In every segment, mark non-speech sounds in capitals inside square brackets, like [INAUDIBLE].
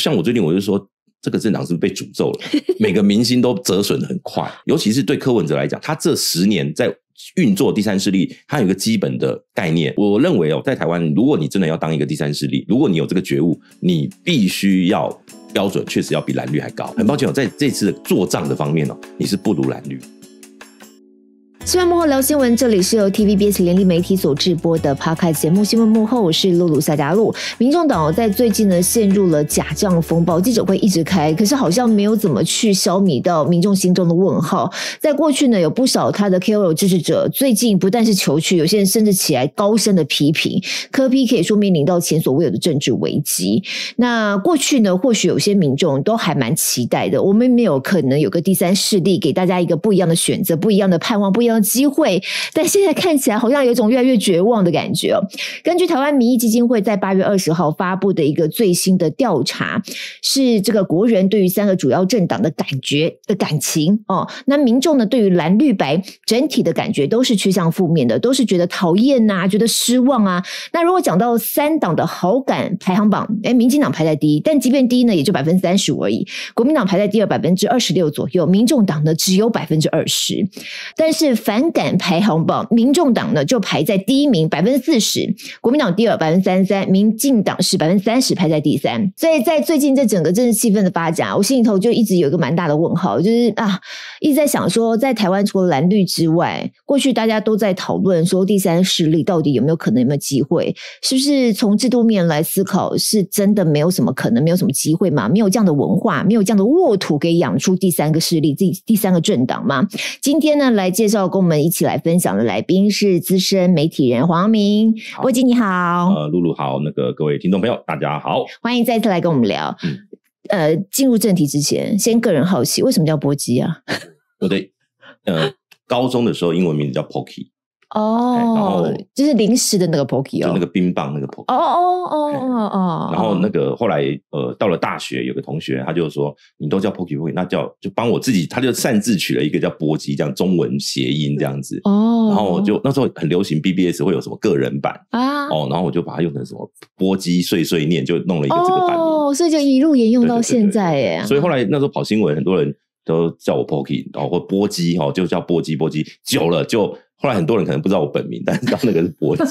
像我最近我就说，这个政党是不是被诅咒了，每个明星都折损的很快，尤其是对柯文哲来讲，他这十年在运作第三势力，他有一个基本的概念。我认为哦，在台湾，如果你真的要当一个第三势力，如果你有这个觉悟，你必须要标准，确实要比蓝绿还高。很抱歉哦，在这次做账的方面哦，你是不如蓝绿。新闻幕后聊新闻，这里是由 TVBS 联立媒体所制播的 Podcast 节目。新闻幕后我是露露夏佳露。民众党在最近呢陷入了假账风暴，记者会一直开，可是好像没有怎么去消弭到民众心中的问号。在过去呢，有不少他的 KOL 支持者，最近不但是求去，有些人甚至起来高声的批评。科批可以说面临到前所未有的政治危机。那过去呢，或许有些民众都还蛮期待的，我们没有可能有个第三势力，给大家一个不一样的选择，不一样的盼望，不一样。机会，但现在看起来好像有种越来越绝望的感觉哦。根据台湾民意基金会在八月二十号发布的一个最新的调查，是这个国人对于三个主要政党的感觉的感情哦。那民众呢，对于蓝绿白整体的感觉都是趋向负面的，都是觉得讨厌呐，觉得失望啊。那如果讲到三党的好感排行榜，哎，民进党排在第一，但即便第一呢，也就百分之三十五而已；国民党排在第二，百分之二十六左右；民众党呢只有百分之二十，但是。反感排行榜，民众党呢就排在第一名，百分之四十；国民党第二，百分之三三；民进党是百分之三十，排在第三。所以在最近这整个政治气氛的发展，我心里头就一直有一个蛮大的问号，就是啊，一直在想说，在台湾除了蓝绿之外，过去大家都在讨论说第三势力到底有没有可能有没有机会？是不是从制度面来思考，是真的没有什么可能，没有什么机会吗？没有这样的文化，没有这样的沃土，给养出第三个势力、第第三个政党吗？今天呢，来介绍。跟我们一起来分享的来宾是资深媒体人黄明波基，你好。呃，露露好，那个各位听众朋友，大家好，欢迎再次来跟我们聊。嗯，呃，进入正题之前，先个人好奇，为什么叫波基啊？[LAUGHS] 我的呃，高中的时候英文名字叫 p o k y 哦，就是零食的那个 p o e 奇哦，那个冰棒那个 p o k e pocket 哦哦哦哦哦。然后那个后来呃，到了大学，有个同学他就说你都叫 Pokey k e t 那叫就帮我自己，他就擅自取了一个叫波奇，这样中文谐音这样子。哦。然后我就那时候很流行 BBS 会有什么个人版啊，哦，然后我就把它用成什么波奇碎碎念，就弄了一个这个版。哦，所以就一路沿用到现在哎。所以后来那时候跑新闻，很多人都叫我 p o k pocket，哦，或波奇哦，就叫波奇波奇，久了就。后来很多人可能不知道我本名，[LAUGHS] 但是知道那个是波基，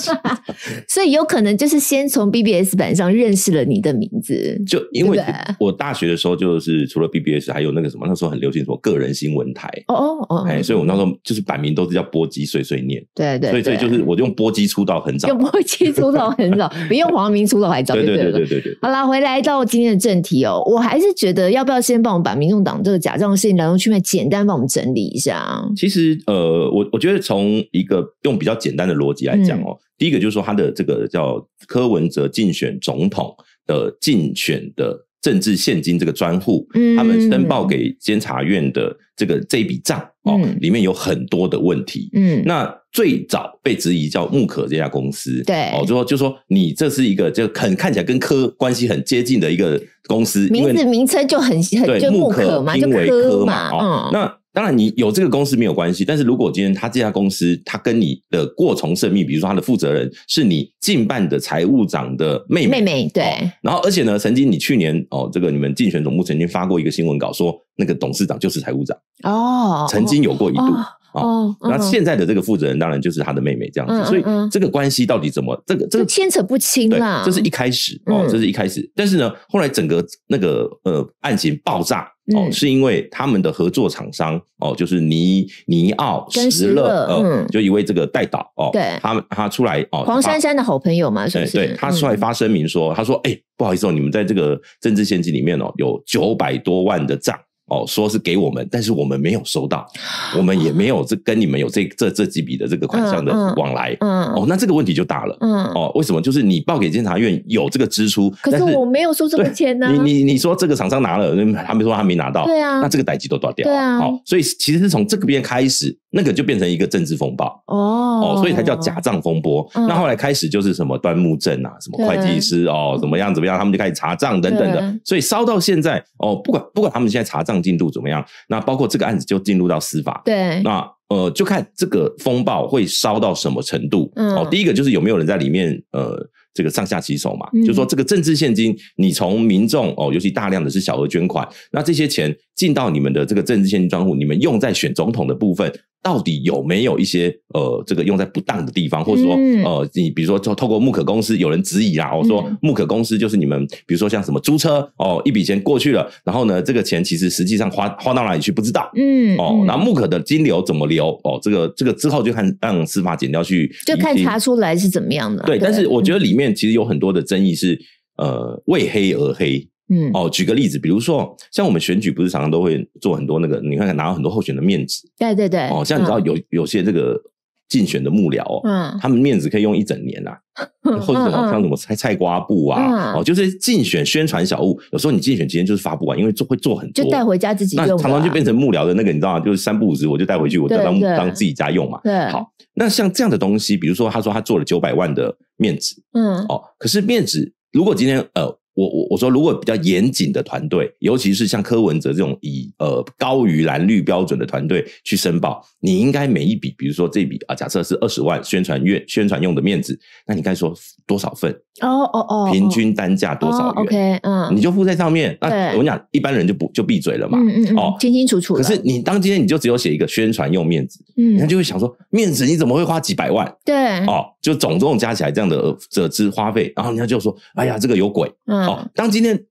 [LAUGHS] 所以有可能就是先从 BBS 版上认识了你的名字。就因为我大学的时候，就是除了 BBS，还有那个什么，那时候很流行什么个人新闻台。哦哦哦，哎，所以我那时候就是版名都是叫波基碎碎念。对对，所以这就是我用波基出道很早，用波基出道很早，比 [LAUGHS] 用黄明出道还早。对对对对对对。好了，回来到今天的正题哦，我还是觉得要不要先帮我们把民众党这个假账的事情来龙去脉简单帮我们整理一下？其实呃，我我觉得从一个用比较简单的逻辑来讲哦，第一个就是说他的这个叫柯文哲竞选总统的竞选的政治现金这个专户，嗯，他们申报给监察院的这个这一笔账哦，里面有很多的问题，嗯，那最早被质疑叫木可这家公司，对，哦，就说就说你这是一个就很看起来跟柯关系很接近的一个公司，名字名称就很很就木可嘛，就柯嘛，嗯，那。当然，你有这个公司没有关系。但是如果今天他这家公司，他跟你的过从甚密，比如说他的负责人是你近办的财务长的妹妹，妹妹对。然后，而且呢，曾经你去年哦，这个你们竞选总部曾经发过一个新闻稿，说那个董事长就是财务长哦，曾经有过一度哦，那现在的这个负责人当然就是他的妹妹这样子，所以这个关系到底怎么？这个这个牵扯不清啦。这是一开始哦，这是一开始。但是呢，后来整个那个呃案情爆炸。哦，是因为他们的合作厂商哦，就是尼尼奥、石勒，就一位这个代导哦，他他出来哦，黄珊珊的好朋友嘛，是？对，他出来发声明说，他说哎，不好意思哦，你们在这个政治献金里面哦，有九百多万的账。哦，说是给我们，但是我们没有收到，我们也没有这跟你们有这这这几笔的这个款项的往来，嗯，哦，那这个问题就大了，嗯，哦，为什么？就是你报给监察院有这个支出，可是我没有收这个钱呢，你你你说这个厂商拿了，他们说他没拿到，对啊，那这个代计都断掉，对啊，好，所以其实是从这个边开始。那个就变成一个政治风暴哦，哦，所以才叫假账风波。那后来开始就是什么端木镇啊，什么会计师哦，怎么样怎么样，他们就开始查账等等的。所以烧到现在哦，不管不管他们现在查账进度怎么样，那包括这个案子就进入到司法。对，那呃，就看这个风暴会烧到什么程度。嗯，哦，第一个就是有没有人在里面呃这个上下其手嘛，就说这个政治现金，你从民众哦，尤其大量的是小额捐款，那这些钱进到你们的这个政治现金账户，你们用在选总统的部分。到底有没有一些呃，这个用在不当的地方，或者说呃，你比如说，就透过木可公司有人质疑啦，我说木可公司就是你们，比如说像什么租车哦，一笔钱过去了，然后呢，这个钱其实实际上花花到哪里去不知道，嗯，哦，那木可的金流怎么流？哦，这个这个之后就看让司法检调去就看查出来是怎么样的。对，但是我觉得里面其实有很多的争议是呃，为黑而黑。嗯哦，举个例子，比如说像我们选举，不是常常都会做很多那个，你看看拿到很多候选的面子。对对对。哦，像你知道有有些这个竞选的幕僚，嗯，他们面子可以用一整年啊，[LAUGHS] 或者什么像什么菜菜瓜布啊，哦，就是竞选宣传小物。有时候你竞选期间就是发不完，因为做会做很多，带回家自己用。常常就变成幕僚的那个，你知道吗？就是三不五时我就带回去，我就当当自己家用嘛。对。好，那像这样的东西，比如说他说他做了九百万的面子，嗯，哦，可是面子如果今天呃。我我我说，如果比较严谨的团队，尤其是像柯文哲这种以呃高于蓝绿标准的团队去申报，你应该每一笔，比如说这笔啊，假设是二十万宣传院宣传用的面子，那你该说多少份？哦哦哦，平均单价多少元？OK，嗯，你就附在上面。那我跟你讲一般人就不就闭嘴了嘛。嗯嗯嗯。哦，清清楚楚。可是你当今天你就只有写一个宣传用面子，人家就会想说面子你怎么会花几百万？对，哦，就总总加起来这样的折支花费，然后人家就说：哎呀，这个有鬼！哦，当今天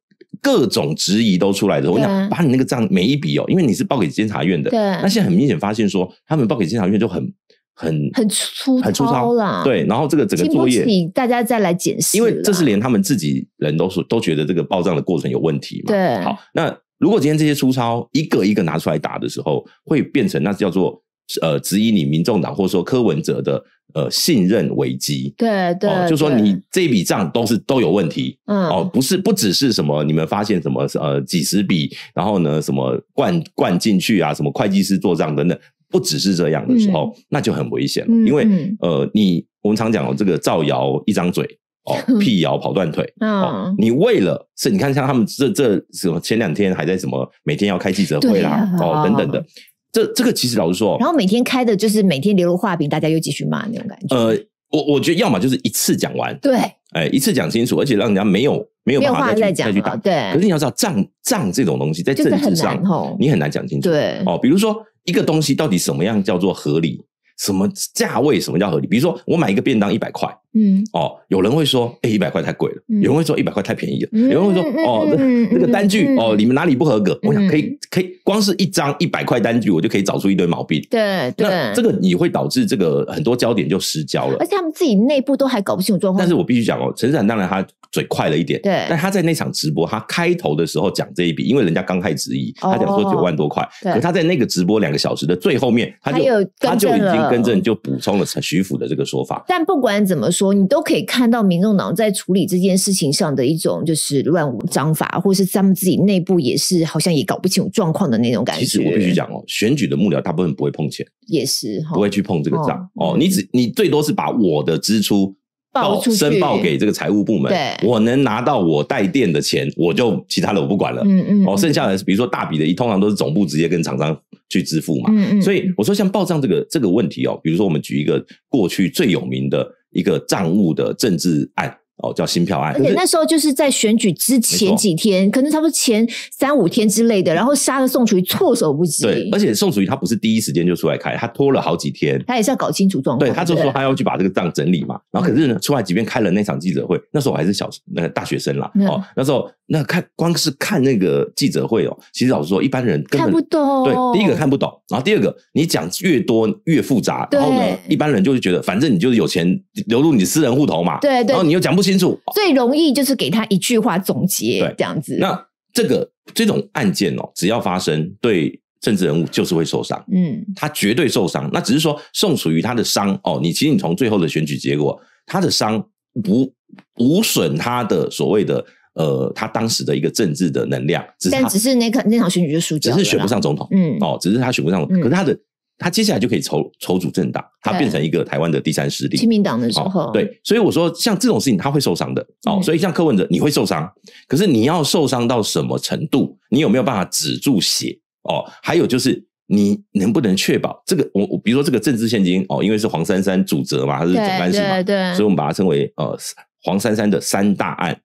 各种质疑都出来的，我讲把你那个账每一笔哦，因为你是报给监察院的，对，那现在很明显发现说他们报给监察院就很。很很粗很粗糙啦，对。然后这个整个作业，大家再来检视，因为这是连他们自己人都说都觉得这个报账的过程有问题嘛。对，好，那如果今天这些粗糙一个一个拿出来打的时候，会变成那叫做呃质疑你民众党或者说柯文哲的呃信任危机。对对，就说你这笔账都是都有问题。嗯，哦，不是不只是什么你们发现什么呃几十笔，然后呢什么灌灌进去啊，什么会计师做账等等。不只是这样的时候，那就很危险了。因为呃，你我们常讲哦，这个造谣一张嘴，哦，[LAUGHS] 辟谣跑断腿。哦，你为了是，你看像他们这这什么，前两天还在什么每天要开记者会啦，哦，等等的。这这个其实老实说，然后每天开的就是每天流入画饼，大家又继续骂那种感觉。呃，我我觉得要么就是一次讲完，对，哎，一次讲清楚，而且让人家没有没有法再讲，再去打对。可是你要知道账账这种东西在政治上哦，你很难讲清楚。对哦，比如说。一个东西到底什么样叫做合理？什么价位？什么叫合理？比如说，我买一个便当一百块。嗯哦，有人会说，哎，一百块太贵了；有人会说，一百块太便宜了；有人会说，哦，那那个单据哦，你们哪里不合格？我想可以，可以，光是一张一百块单据，我就可以找出一堆毛病。对对，那这个你会导致这个很多焦点就失焦了。而且他们自己内部都还搞不清楚状况。但是我必须讲哦，陈展当然他嘴快了一点，对，但他在那场直播，他开头的时候讲这一笔，因为人家刚开始疑，他讲说九万多块，可他在那个直播两个小时的最后面，他就他就已经更正，就补充了徐福的这个说法。但不管怎么说。说你都可以看到民众党在处理这件事情上的一种就是乱无章法，或者是他们自己内部也是好像也搞不清楚状况的那种感觉。其实我必须讲哦，选举的幕僚大部分不会碰钱，也是不会去碰这个账哦。你只你最多是把我的支出报申报给这个财务部门，对，我能拿到我带电的钱，我就其他的我不管了，嗯嗯。哦，剩下的比如说大笔的，一通常都是总部直接跟厂商去支付嘛，嗯嗯。所以我说像报账这个这个问题哦，比如说我们举一个过去最有名的。一个账务的政治案哦，叫新票案，而且那时候就是在选举之前几天，可能差不多前三五天之类的，然后杀了宋楚瑜措手不及。对，而且宋楚瑜他不是第一时间就出来开，他拖了好几天，他也是要搞清楚状况。对，他就说他要去把这个账整理嘛，然后可是呢，出来即便开了那场记者会，那时候我还是小那个大学生啦。哦，那时候。那看光是看那个记者会哦，其实老实说，一般人看不懂。对，第一个看不懂，然后第二个，你讲越多越复杂，然后呢，一般人就会觉得反正你就是有钱流入你私人户头嘛。对对。然后你又讲不清楚，最容易就是给他一句话总结，这样子。那这个这种案件哦，只要发生，对政治人物就是会受伤。嗯，他绝对受伤。那只是说宋楚瑜他的伤哦，你其实从最后的选举结果，他的伤无无损他的所谓的。呃，他当时的一个政治的能量，但只是那那场选举就输，只是选不上总统，嗯，哦，只是他选不上，可是他的他接下来就可以筹筹组政党，他变成一个台湾的第三势力，亲民党的时候，对，所以我说像这种事情他会受伤的，哦，所以像柯文哲你会受伤，可是你要受伤到什么程度，你有没有办法止住血？哦，还有就是你能不能确保这个我我比如说这个政治现金哦，因为是黄珊珊主责嘛，还是总干事嘛，对，所以我们把它称为呃黄珊珊的三大案。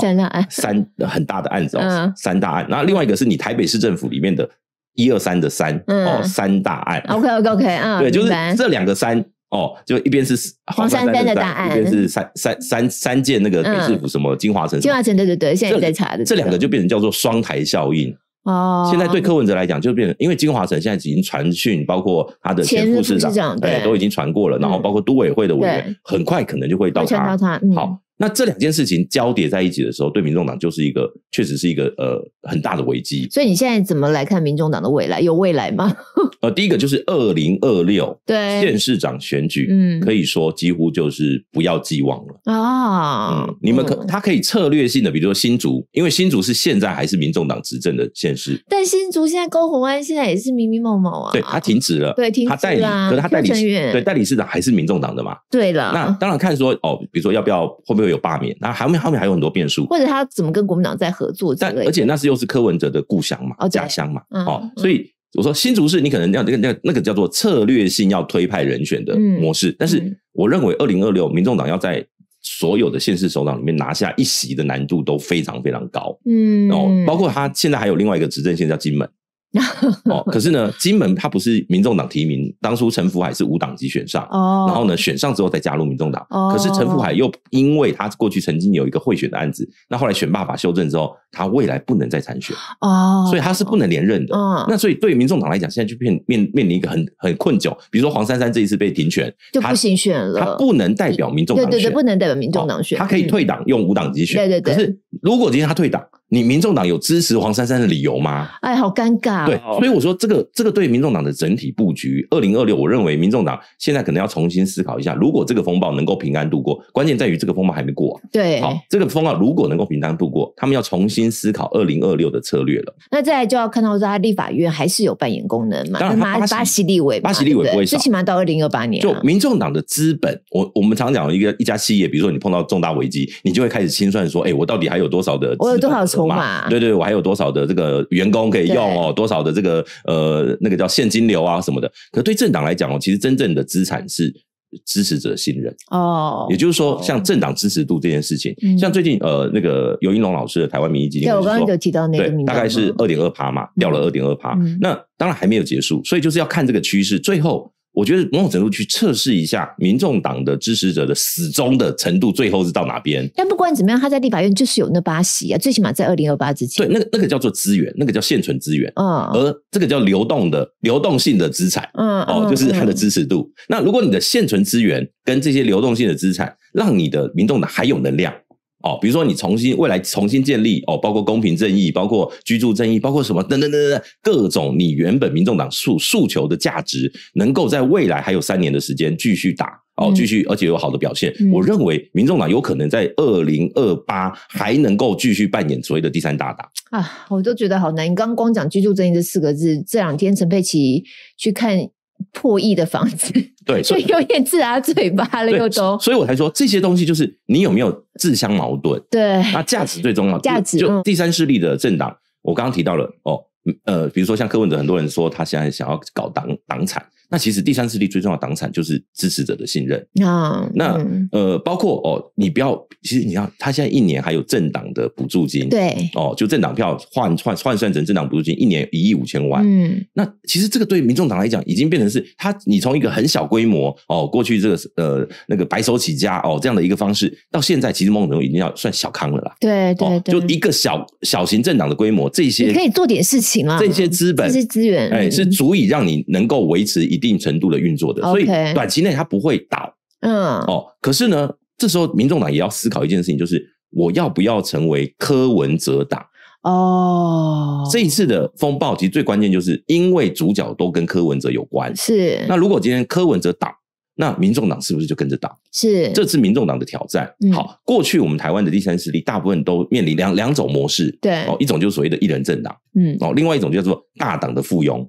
三大案，三很大的案子，哦，三大案。然后另外一个是你台北市政府里面的一二三的三，哦，三大案。OK OK OK 啊，对，就是这两个三，哦，就一边是黄珊丹的案，一边是三三三三件那个北市府什么金华城，金华城对对对，现在在查的这两个就变成叫做双台效应哦。现在对柯文哲来讲，就变成因为金华城现在已经传讯，包括他的前副市长，对都已经传过了，然后包括都委会的委员，很快可能就会到他好。那这两件事情交叠在一起的时候，对民众党就是一个确实是一个呃很大的危机。所以你现在怎么来看民众党的未来？有未来吗？[LAUGHS] 呃，第一个就是二零二六县市长选举，嗯，可以说几乎就是不要寄望了啊。你们可他可以策略性的，比如说新竹，因为新竹是现在还是民众党执政的县市。但新竹现在高虹安现在也是迷迷蒙蒙啊，对他停止了，对，他代理可是他代理对代理市长还是民众党的嘛？对了，那当然看说哦，比如说要不要会不会。会有罢免，那后面后面还有很多变数，或者他怎么跟国民党在合作？但而且那是又是柯文哲的故乡嘛，家乡嘛，哦，所以我说新竹市你可能要那个那个那个叫做策略性要推派人选的模式，但是我认为二零二六民众党要在所有的县市首长里面拿下一席的难度都非常非常高，嗯，哦，包括他现在还有另外一个执政县叫金门。[LAUGHS] 哦，可是呢，金门他不是民众党提名，当初陈福海是无党籍选上，然后呢选上之后再加入民众党。可是陈福海又因为他过去曾经有一个贿选的案子，那后来选罢法修正之后，他未来不能再参选哦，所以他是不能连任的。那所以对民众党来讲，现在就面面面临一个很很困窘。比如说黄珊珊这一次被停权，就不行选了，他不能代表民众党选，对对对，不能代表民众党选，他可以退党用无党籍选，对对对。可是如果今天他退党，你民众党有支持黄珊珊的理由吗？哎，好尴尬。对，所以我说这个这个对民众党的整体布局，二零二六，我认为民众党现在可能要重新思考一下，如果这个风暴能够平安度过，关键在于这个风暴还没过。对，好，这个风暴如果能够平安度过，他们要重新思考二零二六的策略了。那再就要看到说，他立法院还是有扮演功能嘛？巴西立委，巴西立委，不会最起码到二零二八年，就民众党的资本，我我们常讲一个一家企业，比如说你碰到重大危机，你就会开始清算，说，哎，我到底还有多少的，我有多少筹码？对对，我还有多少的这个员工可以用哦，多少？好的，这个呃，那个叫现金流啊什么的，可对政党来讲哦，其实真正的资产是支持者信任哦，也就是说，像政党支持度这件事情，像最近呃那个尤英龙老师的台湾民意基金，我刚刚就提到那个，大概是二点二趴嘛，掉了二点二趴，那当然还没有结束，所以就是要看这个趋势，最后。我觉得某种程度去测试一下民众党的支持者的死忠的程度，最后是到哪边？但不管怎么样，他在立法院就是有那把席啊，最起码在二零二八之前。对，那个那个叫做资源，那个叫现存资源，嗯，而这个叫流动的、流动性的资产，嗯，哦，就是他的支持度。那如果你的现存资源跟这些流动性的资产，让你的民众党还有能量。哦，比如说你重新未来重新建立哦，包括公平正义，包括居住正义，包括什么等等等等各种你原本民众党诉诉求的价值，能够在未来还有三年的时间继续打哦，继续而且有好的表现，我认为民众党有可能在二零二八还能够继续扮演所谓的第三大党啊，我都觉得好难。你刚刚光讲居住正义这四个字，这两天陈佩琪去看。破亿的房子，对，[LAUGHS] 所以有点自打嘴巴了，又都，所以我才说这些东西就是你有没有自相矛盾？对，那价值最重要，价值就第三势力的政党，我刚刚提到了哦，呃，比如说像柯文哲，很多人说他现在想要搞党党产。那其实第三势力最重要的党产就是支持者的信任啊。那呃，包括哦，你不要，其实你要，他现在一年还有政党的补助金，对哦，就政党票换换换算成政党补助金，一年一亿五千万。嗯，那其实这个对民众党来讲，已经变成是他，你从一个很小规模哦，过去这个呃那个白手起家哦这样的一个方式，到现在其实孟总已经要算小康了啦。对对，就一个小小型政党的规模，这些你可以做点事情啊，这些资本、这些资源，哎，是足以让你能够维持。一定程度的运作的，所以短期内它不会倒。嗯，哦，可是呢，这时候民众党也要思考一件事情，就是我要不要成为柯文哲党？哦，这一次的风暴其实最关键就是因为主角都跟柯文哲有关。是，那如果今天柯文哲党，那民众党是不是就跟着倒？是，这次民众党的挑战。好，过去我们台湾的第三势力大部分都面临两两种模式。对，哦，一种就是所谓的“一人政党”，嗯，哦，另外一种叫做“大党的附庸”。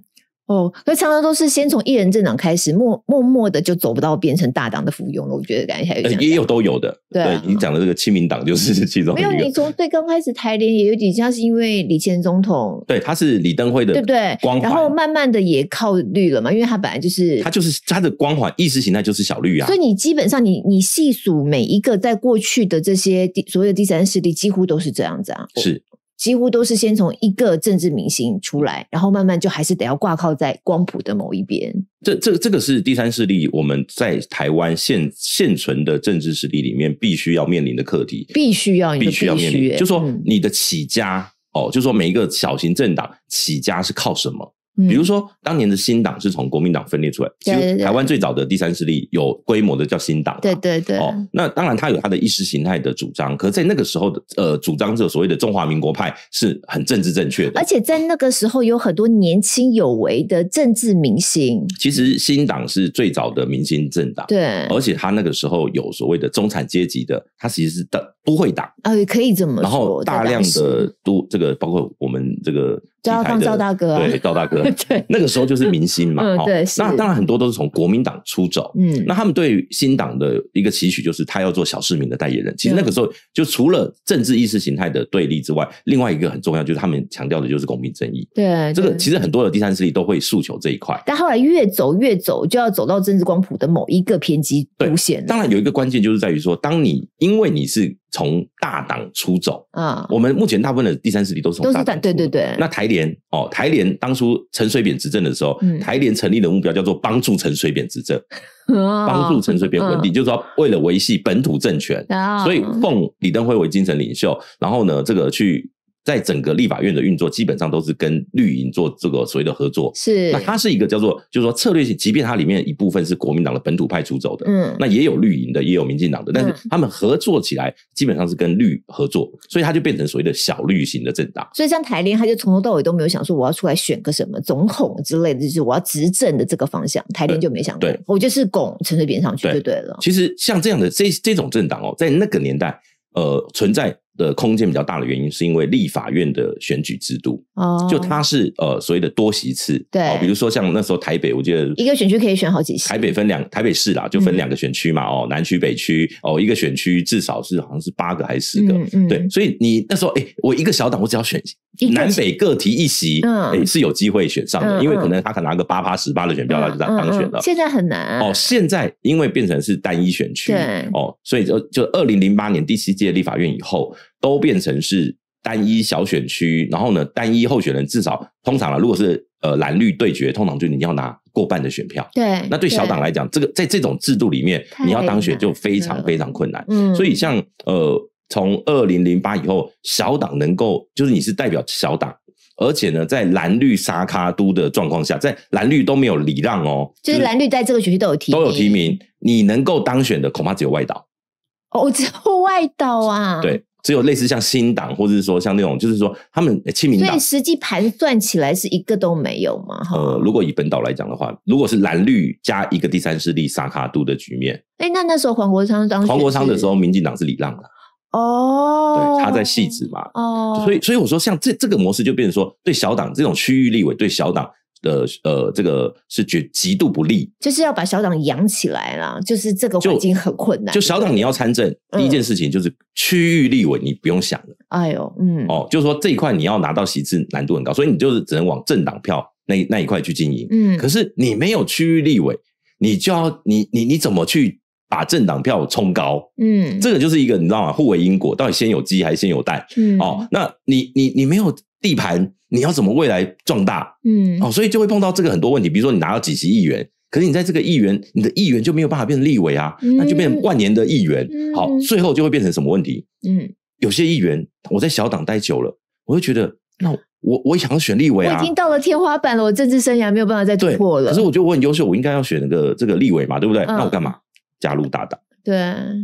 哦，所以常常都是先从一人政党开始，默默默的就走不到变成大党的附庸了。我觉得感觉还有，也有都有的。对，你讲的这个亲民党就是 [LAUGHS] 其中没有。你从最刚开始台联也有点像是因为李前总统，对，他是李登辉的，对不对？光环，然后慢慢的也靠绿了嘛，因为他本来就是，他就是他的光环意识形态就是小绿啊。所以你基本上你你细数每一个在过去的这些所谓的第三势力，几乎都是这样子啊，是。几乎都是先从一个政治明星出来，然后慢慢就还是得要挂靠在光谱的某一边。这、这、这个是第三势力，我们在台湾现现存的政治势力里面必须要面临的课题。必须要，必须要面对。就说你的起家，哦，就说每一个小型政党起家是靠什么？比如说，当年的新党是从国民党分裂出来，其实台湾最早的第三势力有规模的叫新党。对对对。哦，那当然，他有他的意识形态的主张，可在那个时候的呃，主张这所谓的中华民国派是很政治正确的。而且在那个时候，有很多年轻有为的政治明星。其实新党是最早的明星政党。对。而且他那个时候有所谓的中产阶级的，他其实是的都会党。呃，可以这么说。然后大量的都这个包括我们这个。就要放赵大哥，对赵大哥，[LAUGHS] 对那个时候就是明星嘛，对，那当然很多都是从国民党出走，嗯，那他们对新党的一个期许就是他要做小市民的代言人。其实那个时候就除了政治意识形态的对立之外，另外一个很重要就是他们强调的就是公平正义。对，这个其实很多的第三势力都会诉求这一块。但后来越走越走，就要走到政治光谱的某一个偏激路线。当然有一个关键就是在于说，当你因为你是。从大党出走啊！我们目前大部分的第三势力都是从大党，对对对。那台联哦，台联当初陈水扁执政的时候，台联成立的目标叫做帮助陈水扁执政，[LAUGHS] 帮助陈水扁稳定，就是说为了维系本土政权，所以奉李登辉为精神领袖，然后呢，这个去。在整个立法院的运作，基本上都是跟绿营做这个所谓的合作。是，那它是一个叫做，就是说策略性，即便它里面一部分是国民党的本土派出走的，嗯，那也有绿营的，也有民进党的，但是他们合作起来，基本上是跟绿合作，所以它就变成所谓的小绿型的政党。所以，像台联，他就从头到尾都没有想说我要出来选个什么总统之类的，就是我要执政的这个方向，台联就没想过。对，我就是拱陈水扁上去就对了。其实像这样的这这种政党哦，在那个年代，呃，存在。的空间比较大的原因，是因为立法院的选举制度哦，就它是呃所谓的多席次对，比如说像那时候台北，我记得一个选区可以选好几席。台北分两台北市啦，就分两个选区嘛哦，南区北区哦，一个选区至少是好像是八个还是四个对，所以你那时候哎，我一个小党我只要选南北各提一席，哎是有机会选上的，因为可能他可能拿个八八十八的选票，他就当当选了。现在很难哦，现在因为变成是单一选区哦，所以就就二零零八年第七届立法院以后。都变成是单一小选区，然后呢，单一候选人至少通常啊，如果是呃蓝绿对决，通常就你要拿过半的选票。对，那对小党来讲，这个在这种制度里面，你要当选就非常非常困难。嗯，所以像呃，从二零零八以后，小党能够就是你是代表小党，而且呢，在蓝绿沙卡都的状况下，在蓝绿都没有礼让哦，就是蓝绿在这个学区都有提都有提名，你能够当选的恐怕只有外岛。哦，只有外岛啊？对。只有类似像新党，或者是说像那种，就是说他们亲民党，所以实际盘算起来是一个都没有吗？呃，如果以本岛来讲的话，如果是蓝绿加一个第三势力萨卡度的局面。哎，那那时候黄国昌当黄国昌的时候，民进党是李浪的哦，对，他在戏子嘛哦，所以所以我说像这这个模式就变成说，对小党这种区域立委，对小党。的呃，这个是绝极度不利，就是要把小党养起来啦，就是这个已经很困难。就小党你要参政，第一件事情就是区域立委，你不用想了。哎呦，嗯，哦，就是说这一块你要拿到席次，难度很高，所以你就是只能往政党票那那一块去经营。嗯，可是你没有区域立委，你就要你你你怎么去把政党票冲高？嗯，这个就是一个你知道吗？互为因果，到底先有鸡还是先有蛋？嗯，哦，那你你你没有。地盘，你要怎么未来壮大？嗯，哦，所以就会碰到这个很多问题，比如说你拿到几十亿元，可是你在这个议员，你的议员就没有办法变成立委啊，那就变成万年的议员。好，最后就会变成什么问题？嗯，有些议员我在小党待久了，我就觉得那我我想要选立委啊，我已经到了天花板了，我政治生涯没有办法再突破了。可是我觉得我很优秀，我应该要选那个这个立委嘛，对不对？那我干嘛加入大党？对，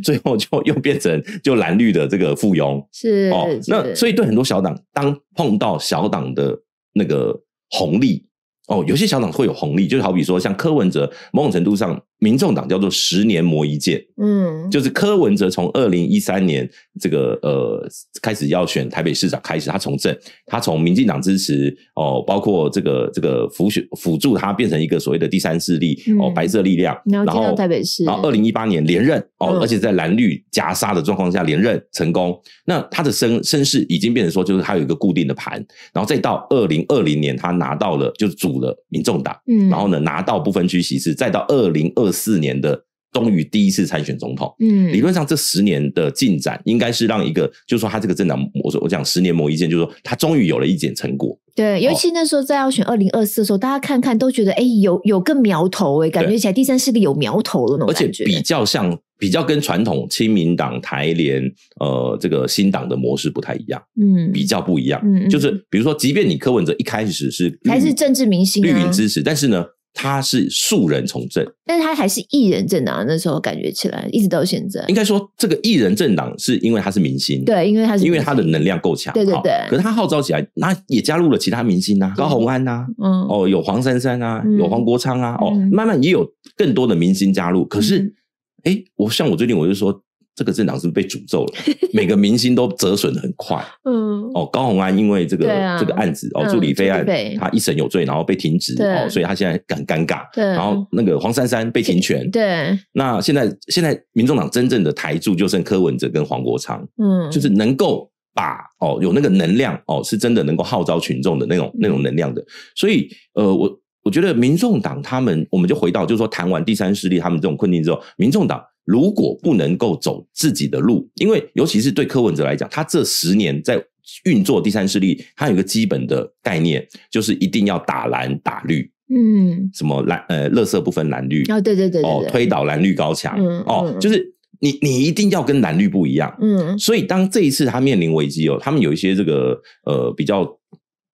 最 [LAUGHS] 后就又变成就蓝绿的这个附庸，是哦。那所以对很多小党，当碰到小党的那个红利，哦，有些小党会有红利，就好比说像柯文哲，某种程度上。民众党叫做十年磨一剑，嗯，就是柯文哲从二零一三年这个呃开始要选台北市长开始，他从政，他从民进党支持哦，包括这个这个辅选辅助他变成一个所谓的第三势力哦，白色力量，然后台北市，然后二零一八年连任哦，而且在蓝绿夹杀的状况下连任成功。那他的身身世已经变成说，就是他有一个固定的盘，然后再到二零二零年他拿到了就组了民众党，嗯，然后呢拿到不分区席次，再到二零二。四年的终于第一次参选总统，嗯，理论上这十年的进展应该是让一个，就是说他这个政党，我说我讲十年磨一剑，就是说他终于有了一点成果。对，尤其那时候在要选二零二四的时候，大家看看都觉得，哎，有有个苗头，哎，感觉起来第三势力有苗头了那种感觉，比较像比较跟传统亲民党、台联呃这个新党的模式不太一样，嗯，比较不一样，就是比如说，即便你柯文哲一开始是还是政治明星，绿营支持，但是呢。他是庶人从政，但是他还是艺人政党。那时候感觉起来，一直到现在，应该说这个艺人政党是因为他是明星，对，因为他是因为他的能量够强，对对对。可是他号召起来，那也加入了其他明星啊，高红安呐，嗯，哦，有黄珊珊啊，有黄国昌啊，哦，慢慢也有更多的明星加入。可是，哎，我像我最近我就说。这个政党是不是被诅咒了，[LAUGHS] 每个明星都折损的很快。嗯，哦，高红安因为这个这个案子，哦，朱理飞案，他一审有罪，然后被停职，哦，所以他现在很尴尬。对，然后那个黄珊珊被停权。对，那现在现在民众党真正的台柱就剩柯文哲跟黄国昌，嗯，就是能够把哦有那个能量哦，是真的能够号召群众的那种那种能量的。所以呃，我我觉得民众党他们，我们就回到就是说谈完第三势力他们这种困境之后，民众党。如果不能够走自己的路，因为尤其是对柯文哲来讲，他这十年在运作第三势力，他有一个基本的概念，就是一定要打蓝打绿，嗯，什么蓝呃，乐色不分蓝绿哦，对对对，哦，推倒蓝绿高墙，哦，就是你你一定要跟蓝绿不一样，嗯，所以当这一次他面临危机哦，他们有一些这个呃比较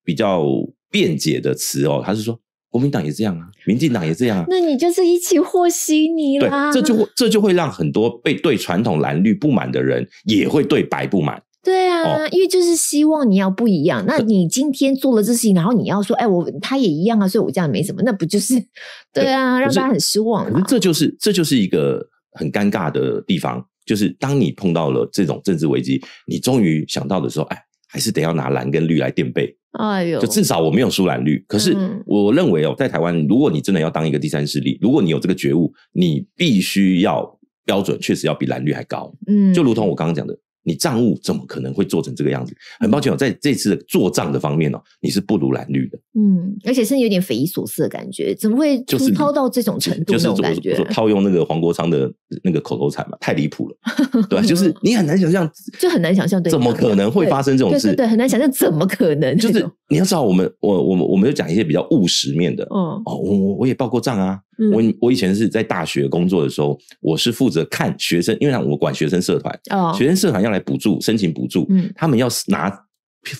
比较辩解的词哦，他是说。国民党也这样啊，民进党也这样啊。[LAUGHS] 那你就是一起和稀泥啦。对，这就这就会让很多被对传统蓝绿不满的人，[LAUGHS] 也会对白不满。对啊，因为就是希望你要不一样。那你今天做了这事情，然后你要说，哎，我他也一样啊，所以我这样没什么。那不就是 [LAUGHS] 对啊，让家很失望。可是这就是这就是一个很尴尬的地方，就是当你碰到了这种政治危机，你终于想到的时候，哎。还是得要拿蓝跟绿来垫背，哎呦，就至少我没有输蓝绿。可是我认为哦，在台湾，如果你真的要当一个第三势力，如果你有这个觉悟，你必须要标准确实要比蓝绿还高。嗯，就如同我刚刚讲的。你账务怎么可能会做成这个样子？很抱歉哦，在这次做账的方面哦，你是不如蓝绿的。嗯，而且是有点匪夷所思的感觉，怎么会就是到这种程度？就是感觉套用那个黄国昌的那个口头禅嘛，太离谱了。[LAUGHS] 对，就是你很难想象，就很难想象，对，怎么可能会发生这种事？对，很难想象，怎么可能？就是你要知道，我们我我们我们就讲一些比较务实面的。哦哦，我我也报过账啊。我我以前是在大学工作的时候，我是负责看学生，因为我管学生社团，学生社团要来补助申请补助，嗯，他们要拿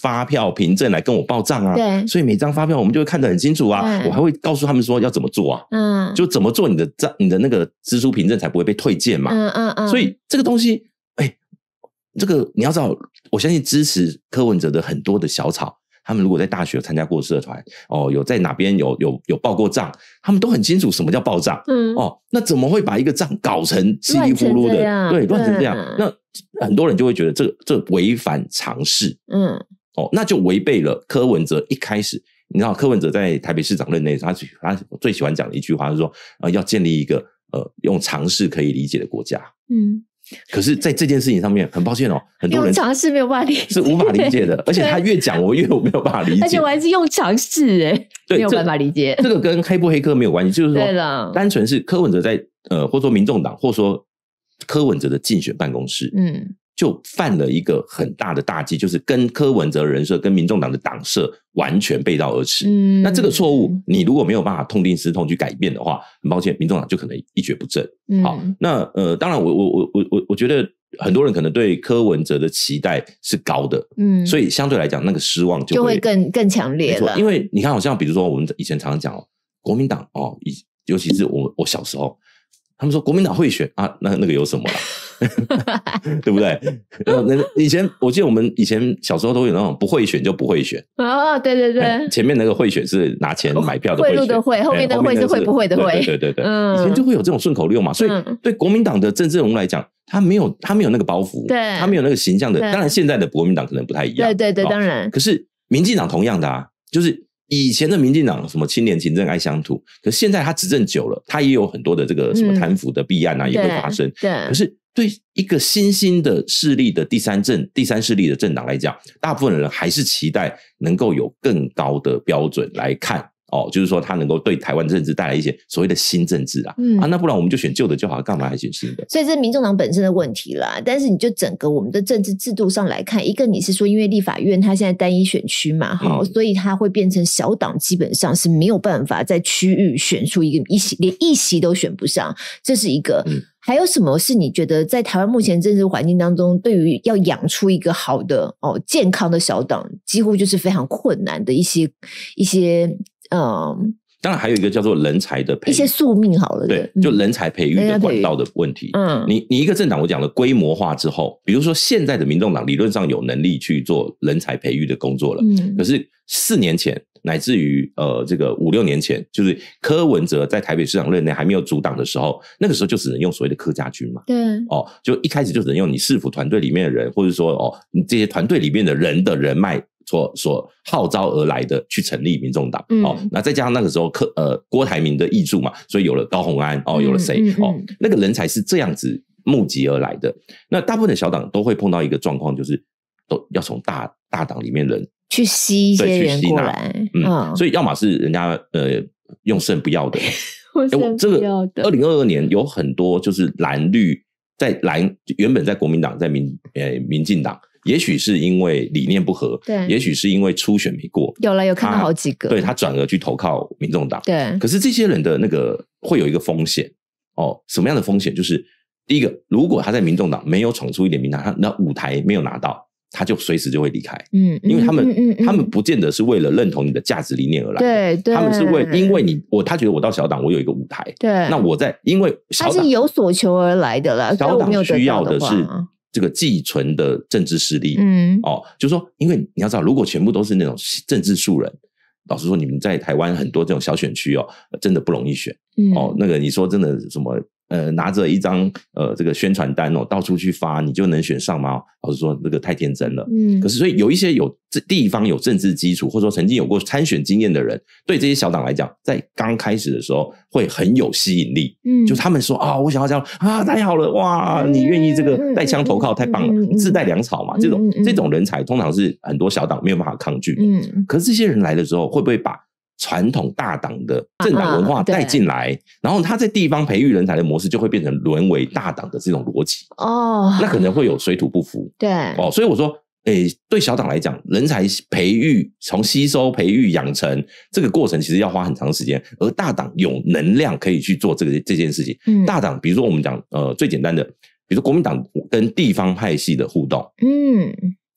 发票凭证来跟我报账啊，对，所以每张发票我们就会看得很清楚啊，我还会告诉他们说要怎么做啊，嗯，就怎么做你的账，你的那个支出凭证才不会被退件嘛，嗯嗯嗯，所以这个东西，哎，这个你要知道，我相信支持柯文哲的很多的小草。他们如果在大学参加过社团，哦，有在哪边有有有报过账，他们都很清楚什么叫报账，嗯，哦，那怎么会把一个账搞成稀里糊涂的？对，乱成这样，那很多人就会觉得这这违反常识，嗯，哦，那就违背了柯文哲一开始，你知道柯文哲在台北市长任内，他他最喜欢讲的一句话是说，呃，要建立一个呃用常识可以理解的国家，嗯。[LAUGHS] 可是，在这件事情上面，很抱歉哦，[LAUGHS] 很多人尝试没有办法理解是无法理解的，[LAUGHS] 而且他越讲我越没有办法理解，而且我还是用尝试哎，没有办法理解，这个跟黑不黑科没有关系，就是说，单纯是科文哲在呃，或者说民众党，或者说科文哲的竞选办公室，嗯。就犯了一个很大的大忌，就是跟柯文哲人设、跟民众党的党设完全背道而驰。嗯，那这个错误，你如果没有办法痛定思痛去改变的话，很抱歉，民众党就可能一蹶不振。好，那呃，当然，我我我我我我觉得很多人可能对柯文哲的期待是高的，嗯，所以相对来讲，那个失望就会更更强烈。了。因为你看，好像比如说我们以前常常讲哦，国民党哦，尤其是我我小时候，他们说国民党会选啊，那那个有什么了？[LAUGHS] 对不对？那以前我记得我们以前小时候都有那种不会选就不会选哦，对对对，前面那个会选是拿钱买票的会，后面的会是不会的会，对对对，以前就会有这种顺口溜嘛，所以对国民党的政治人物来讲，他没有他没有那个包袱，对，他没有那个形象的，当然现在的国民党可能不太一样，对对对，当然，可是民进党同样的啊，就是以前的民进党什么青年、勤政、爱乡土，可是现在他执政久了，他也有很多的这个什么贪腐的弊案啊，也会发生，对，可是。对一个新兴的势力的第三政、第三势力的政党来讲，大部分人还是期待能够有更高的标准来看。哦，就是说他能够对台湾政治带来一些所谓的新政治啊，啊，那不然我们就选旧的就好，干嘛还选新的？所以这是民众党本身的问题啦。但是你就整个我们的政治制度上来看，一个你是说，因为立法院它现在单一选区嘛，好，所以它会变成小党基本上是没有办法在区域选出一个一席，连一席都选不上，这是一个。还有什么是你觉得在台湾目前政治环境当中，对于要养出一个好的哦健康的小党，几乎就是非常困难的一些一些。嗯，当然还有一个叫做人才的培养，一些宿命好了，对，就人才培育的管道的问题。嗯，你你一个政党，我讲了规模化之后，比如说现在的民众党理论上有能力去做人才培育的工作了。嗯，可是四年前乃至于呃这个五六年前，就是柯文哲在台北市长任内还没有阻挡的时候，那个时候就只能用所谓的客家军嘛。对，哦，就一开始就只能用你市府团队里面的人，或者说哦这些团队里面的人的人脉。所所号召而来的去成立民众党哦，那再加上那个时候客呃郭台铭的挹助嘛，所以有了高鸿安哦，有了谁哦，那个人才是这样子募集而来的。那大部分的小党都会碰到一个状况，就是都要从大大党里面人去吸一些人过来，嗯，所以要么是人家呃用剩不要的，[LAUGHS] 我这个二零二二年有很多就是蓝绿在蓝原本在国民党在民呃民进党。也许是因为理念不合，对；也许是因为初选没过，有了有看到好几个，对他转而去投靠民众党，对。可是这些人的那个会有一个风险哦，什么样的风险？就是第一个，如果他在民众党没有闯出一点名堂，他那舞台没有拿到，他就随时就会离开。嗯，因为他们，他们不见得是为了认同你的价值理念而来，对，他们是为因为你我他觉得我到小党我有一个舞台，对，那我在因为他是有所求而来的了，小党需要的是。这个寄存的政治势力，嗯，哦，就是说，因为你要知道，如果全部都是那种政治素人，老实说，你们在台湾很多这种小选区哦，真的不容易选，嗯，哦，那个你说真的什么？呃，拿着一张呃这个宣传单哦，到处去发，你就能选上吗？老师说这个太天真了。嗯，可是所以有一些有这地方有政治基础，或者说曾经有过参选经验的人，对这些小党来讲，在刚开始的时候会很有吸引力。嗯，就他们说啊，我想要这样啊，太好了哇！你愿意这个带枪投靠，太棒了，自带粮草嘛。这种这种人才，通常是很多小党没有办法抗拒。嗯，可是这些人来了之后，会不会把？传统大党的政党文化带进来，然后他在地方培育人才的模式就会变成沦为大党的这种逻辑哦，那可能会有水土不服。对哦，所以我说，诶，对小党来讲，人才培育从吸收、培育、养成这个过程，其实要花很长时间。而大党有能量可以去做这个这件事情。嗯，大党比如说我们讲呃最简单的，比如说国民党跟地方派系的互动。嗯，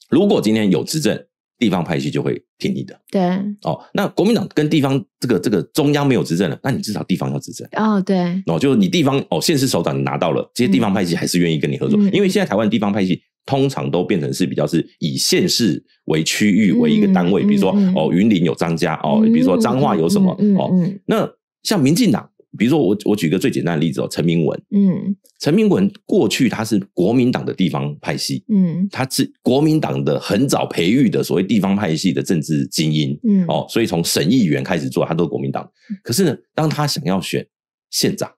如果今天有执政。地方派系就会听你的，对，哦，那国民党跟地方这个这个中央没有执政了，那你至少地方要执政哦，对，哦，就是你地方哦，县市首长你拿到了，这些地方派系还是愿意跟你合作，因为现在台湾地方派系通常都变成是比较是以县市为区域为一个单位，比如说哦，云林有张家哦，比如说彰化有什么哦，那像民进党。比如说我我举个最简单的例子哦，陈明文，嗯，陈明文过去他是国民党的地方派系，嗯，他是国民党的很早培育的所谓地方派系的政治精英，嗯，哦，所以从省议员开始做，他都是国民党。可是呢，当他想要选县长，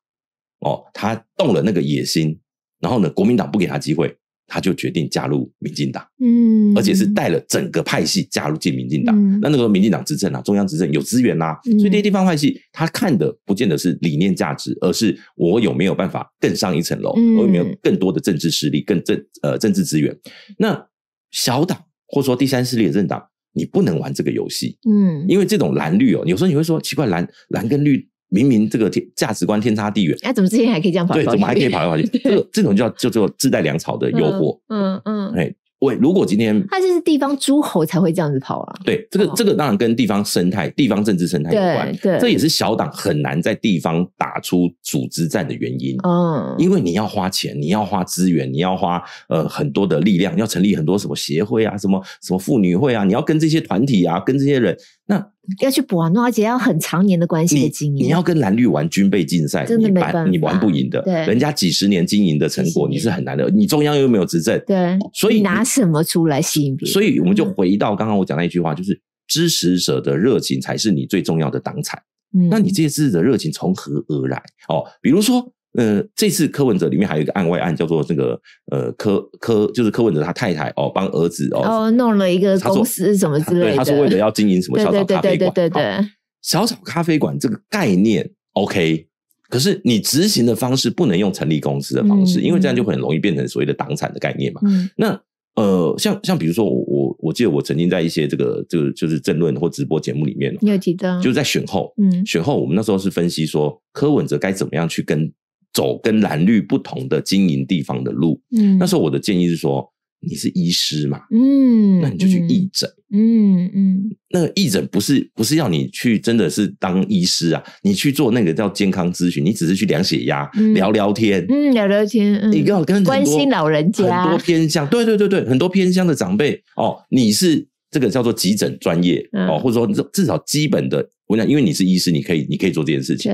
哦，他动了那个野心，然后呢，国民党不给他机会。他就决定加入民进党，嗯，而且是带了整个派系加入进民进党。那那个时候民进党执政啊，中央执政有资源啊，所以这些地方派系他看的不见得是理念价值，而是我有没有办法更上一层楼，我有没有更多的政治实力、更政呃政治资源。那小党或者说第三势力的政党，你不能玩这个游戏，嗯，因为这种蓝绿哦，有时候你会说奇怪，蓝蓝跟绿。明明这个天价值观天差地远，那怎么之前还可以这样跑？对，怎么还可以跑来跑去？[LAUGHS] 这个这种叫叫做自带粮草的诱惑。嗯嗯。哎，喂，如果今天他就是地方诸侯才会这样子跑啊。对，这个这个当然跟地方生态、地方政治生态有关。对对。这也是小党很难在地方打出组织战的原因。嗯。因为你要花钱，你要花资源，你要花呃很多的力量，要成立很多什么协会啊，什么什么妇女会啊，你要跟这些团体啊，跟这些人。那要去补啊，而且要很长年的关系的经营。你要跟蓝绿玩军备竞赛，你玩你玩不赢的。人家几十年经营的成果，你是很难的。你中央又没有执政，对，所以拿什么出来吸引别人？所以我们就回到刚刚我讲那一句话，就是支持者的热情才是你最重要的党产。嗯，那你这些支持的热情从何而来？哦，比如说。嗯，这次柯文哲里面还有一个案外案，叫做这个呃柯柯，就是柯文哲他太太哦，帮儿子哦弄了一个公司什么之类的。对，他是为了要经营什么小小咖啡馆。对对对对对，小小咖啡馆这个概念 OK，可是你执行的方式不能用成立公司的方式，因为这样就很容易变成所谓的党产的概念嘛。嗯。那呃，像像比如说我我我记得我曾经在一些这个这个就是争论或直播节目里面，你有记得？就是在选后，嗯，选后我们那时候是分析说柯文哲该怎么样去跟。走跟蓝绿不同的经营地方的路，嗯，那时候我的建议是说，你是医师嘛，嗯，那你就去义诊，嗯嗯，那个义诊不是不是要你去，真的是当医师啊，你去做那个叫健康咨询，你只是去量血压，聊聊天，嗯，聊聊天，你跟我跟关心老人家，很多偏向，对对对对，很多偏向的长辈哦，你是这个叫做急诊专业哦，或者说至少基本的。我讲，因为你是医师，你可以，你可以做这件事情。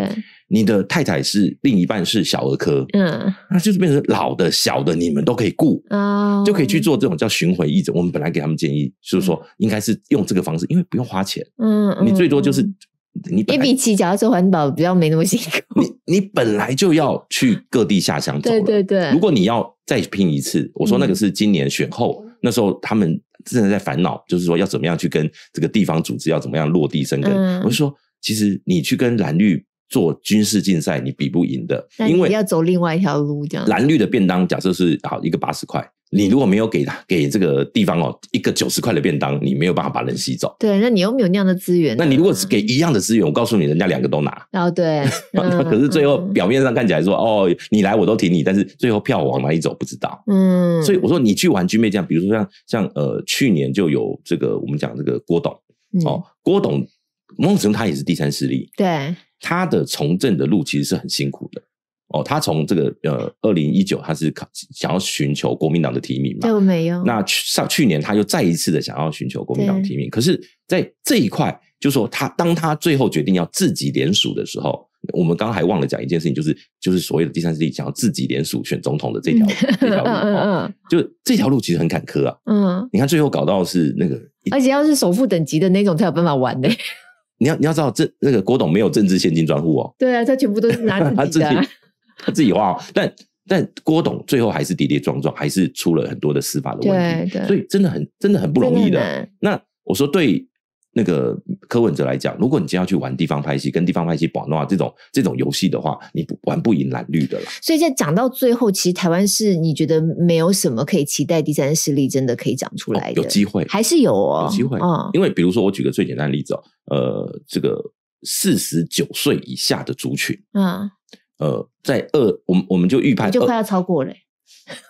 你的太太是另一半是小儿科，嗯，那就是变成老的小的，你们都可以顾，啊，就可以去做这种叫巡回义诊。我们本来给他们建议，就是说应该是用这个方式，因为不用花钱，嗯，你最多就是你一比起假如说环保比较没那么辛苦，你你本来就要去各地下乡走，对对对。如果你要再拼一次，我说那个是今年选后，那时候他们。正在在烦恼，就是说要怎么样去跟这个地方组织要怎么样落地生根。我就说，其实你去跟蓝绿做军事竞赛，你比不赢的，因为要走另外一条路。这样，蓝绿的便当假设是好一个八十块。你如果没有给他给这个地方哦一个九十块的便当，你没有办法把人吸走。对，那你又没有那样的资源。那你如果给一样的资源，我告诉你，人家两个都拿。哦，对。[LAUGHS] 可是最后表面上看起来说哦，你来我都挺你，但是最后票往哪里走不知道。嗯。所以我说你去玩军妹这样，比如说像像呃去年就有这个我们讲这个郭董哦，郭董孟臣他也是第三势力。对。他的从政的路其实是很辛苦的。哦，他从这个呃，二零一九他是考想要寻求国民党的提名嘛？对，我没有。那去上去年他又再一次的想要寻求国民党提名，可是，在这一块，就说他当他最后决定要自己联署的时候，我们刚刚还忘了讲一件事情，就是就是所谓的第三势力想要自己联署选总统的这条这条路，[LAUGHS] 嗯嗯嗯，就这条路其实很坎坷啊。嗯，你看最后搞到是那个，而且要是首富等级的那种才有办法玩呢。你要你要知道这那个郭董没有政治现金专户哦。对啊，他全部都是拿 [LAUGHS] 自己的。他自己画，但但郭董最后还是跌跌撞撞，还是出了很多的司法的问题，所以真的很真的很不容易的。那我说对那个柯文哲来讲，如果你今天要去玩地方拍戏、跟地方拍戏玩的话，这种这种游戏的话，你不玩不赢蓝绿的了。所以，在讲到最后，其实台湾是你觉得没有什么可以期待第三势力真的可以讲出来的，有机会还是有哦，机会啊。因为比如说，我举个最简单例子哦，呃，这个四十九岁以下的族群，嗯。呃，在二，我们我们就预判就快要超过了。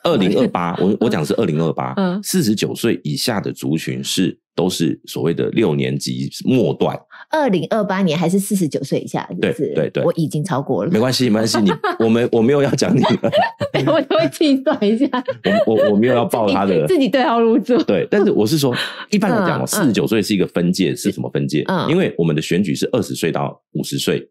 二零二八，我 [LAUGHS] 我讲是二零二八，嗯，四十九岁以下的族群是都是所谓的六年级末段。二零二八年还是四十九岁以下？对对对，我已经超过了，没关系，没关系，你 [LAUGHS] 我们我没有要讲你。[LAUGHS] 我都会计算一下。我我我没有要报他的，自己对号入座。对，但是我是说，一般来讲，四十九岁是一个分界，是什么分界？因为我们的选举是二十岁到五十岁。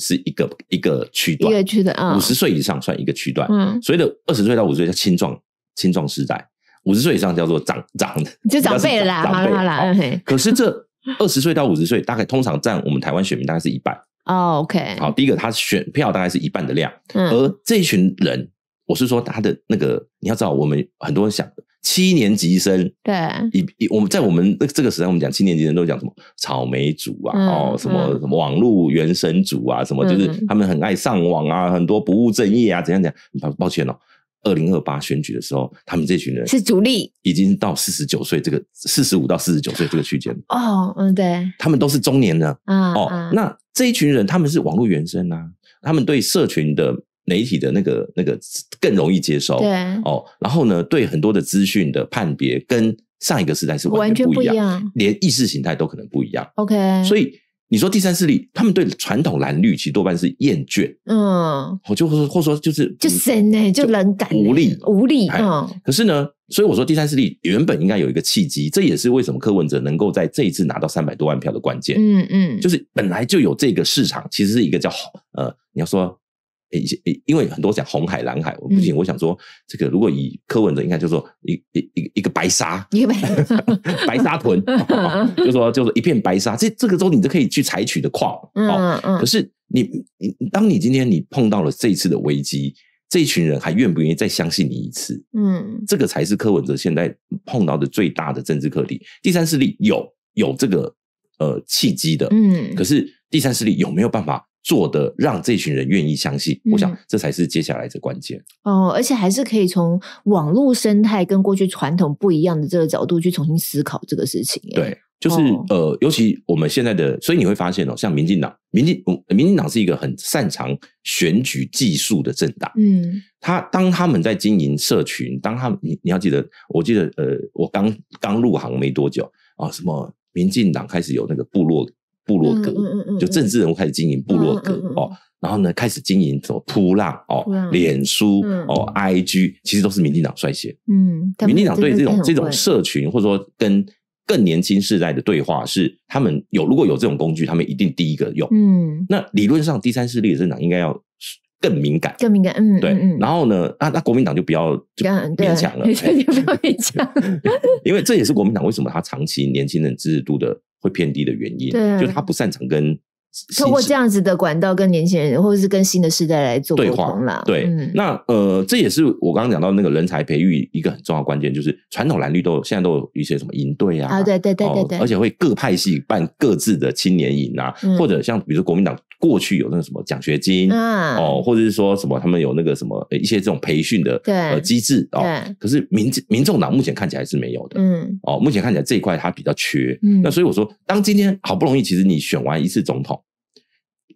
是一个一个区段，区五十岁以上算一个区段。嗯，所以的二十岁到五十岁叫青壮青壮时代，五十岁以上叫做长长就长辈啦，长辈啦。可是这二十岁到五十岁大概通常占我们台湾选民大概是一半。[LAUGHS] 哦，OK。好，第一个他选票大概是一半的量，而这一群人，我是说他的那个，你要知道，我们很多人想。七年级生，对，以以我们在我们这个时代，我们讲七年级生都讲什么草莓族啊，哦，什么什么网络原生族啊，什么就是他们很爱上网啊，很多不务正业啊，怎样讲？抱抱歉哦，二零二八选举的时候，他们这群人是主力，已经到四十九岁这个四十五到四十九岁这个区间哦，嗯，对，他们都是中年的啊，哦，那这一群人他们是网络原生啊，他们对社群的。媒体的那个那个更容易接受，对哦，然后呢，对很多的资讯的判别跟上一个时代是完全不一样，连意识形态都可能不一样。OK，所以你说第三势力他们对传统蓝绿其实多半是厌倦，嗯，我就说或说就是就神呢，就冷感无力无力啊。可是呢，所以我说第三势力原本应该有一个契机，这也是为什么柯文哲能够在这一次拿到三百多万票的关键。嗯嗯，就是本来就有这个市场，其实是一个叫呃，你要说。诶，因因为很多讲红海蓝海，我不仅我想说，这个如果以柯文哲，应该就说一一一一个白沙，一个白沙屯，[LAUGHS] 就说就是一片白沙，这这个候你都可以去采取的矿，嗯嗯。可是你你当你今天你碰到了这一次的危机，这一群人还愿不愿意再相信你一次？嗯，这个才是柯文哲现在碰到的最大的政治课题。第三势力有有这个呃契机的，嗯，可是第三势力有没有办法？做的让这群人愿意相信，我想这才是接下来的关键哦。而且还是可以从网络生态跟过去传统不一样的这个角度去重新思考这个事情。对，就是呃，尤其我们现在的，所以你会发现哦，像民进党、民进民进党是一个很擅长选举技术的政党。嗯，他当他们在经营社群，当他你你要记得，我记得呃，我刚刚入行没多久啊，什么民进党开始有那个部落。部落格，嗯嗯嗯，就政治人物开始经营部落格哦，然后呢，开始经营什么扑浪哦、脸书哦、IG，其实都是民进党率先。嗯，民进党对这种这种社群，或者说跟更年轻世代的对话，是他们有如果有这种工具，他们一定第一个用。嗯，那理论上第三势力的政党应该要。更敏感，更敏感，嗯，对，然后呢，那那国民党就不要就勉强了，[LAUGHS] 就不要勉强，[LAUGHS] 因为这也是国民党为什么他长期年轻人支持度的会偏低的原因，就他不擅长跟。透过这样子的管道跟年轻人，或者是跟新的世代来做对话对，那呃，这也是我刚刚讲到那个人才培育一个很重要关键，就是传统蓝绿都现在都有一些什么营队啊，啊，对对对对对，而且会各派系办各自的青年营啊，或者像比如说国民党过去有那个什么奖学金啊，哦，或者是说什么他们有那个什么一些这种培训的呃机制啊，可是民民众党目前看起来是没有的，嗯，哦，目前看起来这一块它比较缺，嗯，那所以我说，当今天好不容易其实你选完一次总统。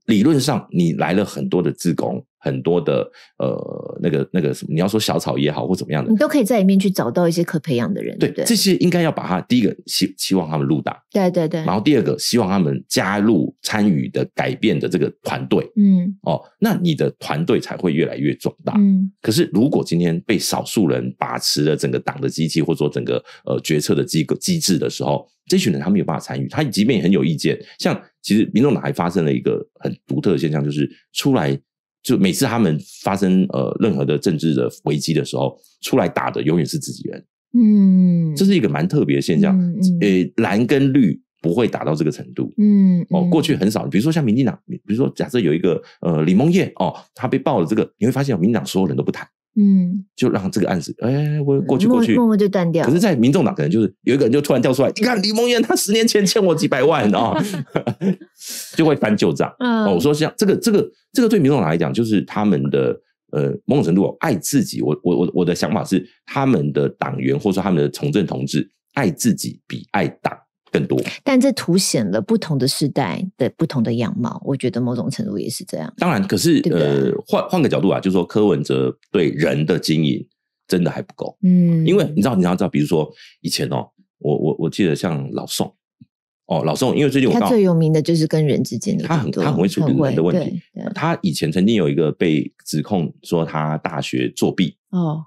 理论上，你来了很多的自工，很多的呃，那个那个什么，你要说小草也好或怎么样的，你都可以在里面去找到一些可培养的人。对，这些应该要把他第一个希希望他们入党，对对对。然后第二个希望他们加入参与的改变的这个团队，嗯哦，那你的团队才会越来越壮大。嗯，可是如果今天被少数人把持了整个党的机器，或者说整个呃决策的机构机制的时候，这群人他没有办法参与，他即便很有意见，像。其实民众党还发生了一个很独特的现象，就是出来就每次他们发生呃任何的政治的危机的时候，出来打的永远是自己人。嗯，这是一个蛮特别的现象。呃，蓝跟绿不会打到这个程度。嗯，哦，过去很少，比如说像民进党，比如说假设有一个呃李梦烨哦，他被爆了这个，你会发现民进党所有人都不谈。嗯，就让这个案子，哎，我过去过去，默默就断掉。可是，在民众党可能就是有一个人就突然跳出来，你看李梦燕，他十年前欠我几百万啊，[LAUGHS] 就会翻旧账。哦，我说像这个这个这个对民众党来讲，就是他们的呃某种程度爱自己。我我我我的想法是，他们的党员或者说他们的从政同志爱自己比爱党。更多，但这凸显了不同的时代的不同的样貌。我觉得某种程度也是这样。当然，可是呃，换换个角度啊，就是说，柯文哲对人的经营真的还不够。嗯，因为你知道，你要知道，比如说以前哦，我我我记得像老宋，哦，老宋，因为最近他最有名的就是跟人之间的，他很他很会处理人的问题。他以前曾经有一个被指控说他大学作弊。哦。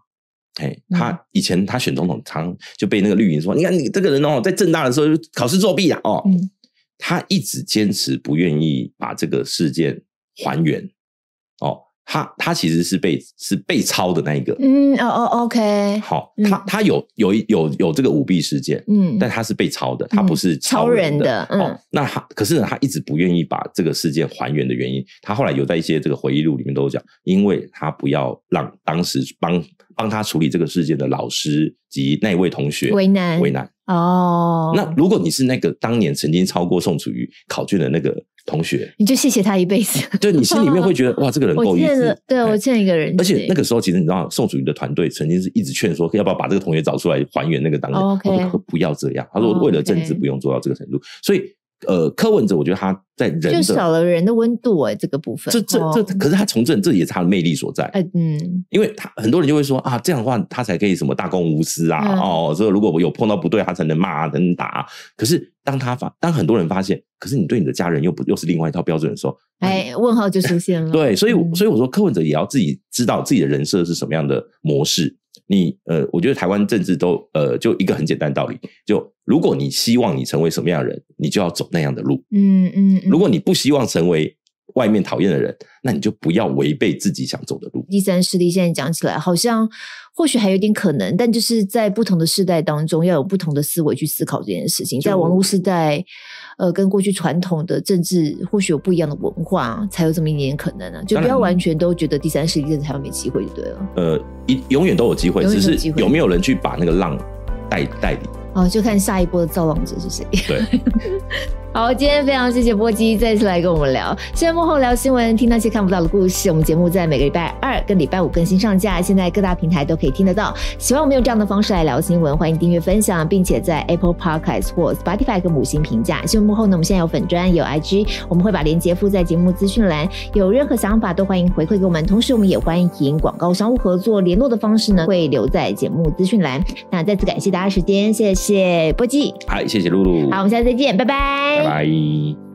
哎，他以前他选总统，他就被那个绿营说，你看你这个人哦，在政大的时候考试作弊啊，哦。嗯，他一直坚持不愿意把这个事件还原。他他其实是被是被抄的那一个，嗯哦哦，OK，好，他他有有有有这个舞弊事件，嗯，但他是被抄的，他不是抄人的，嗯，那他可是他一直不愿意把这个事件还原的原因，他后来有在一些这个回忆录里面都讲，因为他不要让当时帮帮他处理这个事件的老师及那位同学为难为难哦，那如果你是那个当年曾经超过宋楚瑜考卷的那个。同学，你就谢谢他一辈子。[LAUGHS] 对，你心里面会觉得哇，这个人够 [LAUGHS] 意思。对我欠一个人，而且那个时候，其实你知道，宋楚瑜的团队曾经是一直劝说，要不要把这个同学找出来还原那个当年。O 我说可不要这样，他说为了政治，不用做到这个程度。所以。呃，柯文哲，我觉得他在人就少了人的温度哎，这个部分，这这这，可是他从政，这也是他的魅力所在。嗯，因为他很多人就会说啊，这样的话他才可以什么大公无私啊，哦，所以如果我有碰到不对，他才能骂，才能打。可是当他发，当很多人发现，可是你对你的家人又不又是另外一套标准的时候，哎，问号就出现了。对，所以所以我说，柯文哲也要自己知道自己的人设是什么样的模式。你呃，我觉得台湾政治都呃，就一个很简单道理，就如果你希望你成为什么样的人，你就要走那样的路。嗯嗯，如果你不希望成为。外面讨厌的人，那你就不要违背自己想走的路。第三势力现在讲起来，好像或许还有点可能，但就是在不同的世代当中，要有不同的思维去思考这件事情。在网络世代，呃，跟过去传统的政治或许有不一样的文化，才有这么一点可能啊。就不要完全都觉得第三势力真的没有机会就对了。呃，永永远都有机会，只是有没有人去把那个浪带带领。啊，就看下一波的造浪者是谁。对。[LAUGHS] 好，今天非常谢谢波姬再次来跟我们聊。现在幕后聊新闻，听那些看不到的故事。我们节目在每个礼拜二跟礼拜五更新上架，现在各大平台都可以听得到。喜欢我们用这样的方式来聊新闻，欢迎订阅分享，并且在 Apple Podcast 或 Spotify 跟五星评价。新闻幕后呢，我们现在有粉专，有 IG，我们会把链接附在节目资讯栏。有任何想法都欢迎回馈给我们。同时，我们也欢迎广告商务合作联络的方式呢，会留在节目资讯栏。那再次感谢大家时间，谢谢波姬，嗨，谢谢露露，好，我们下次再见，拜拜。拜。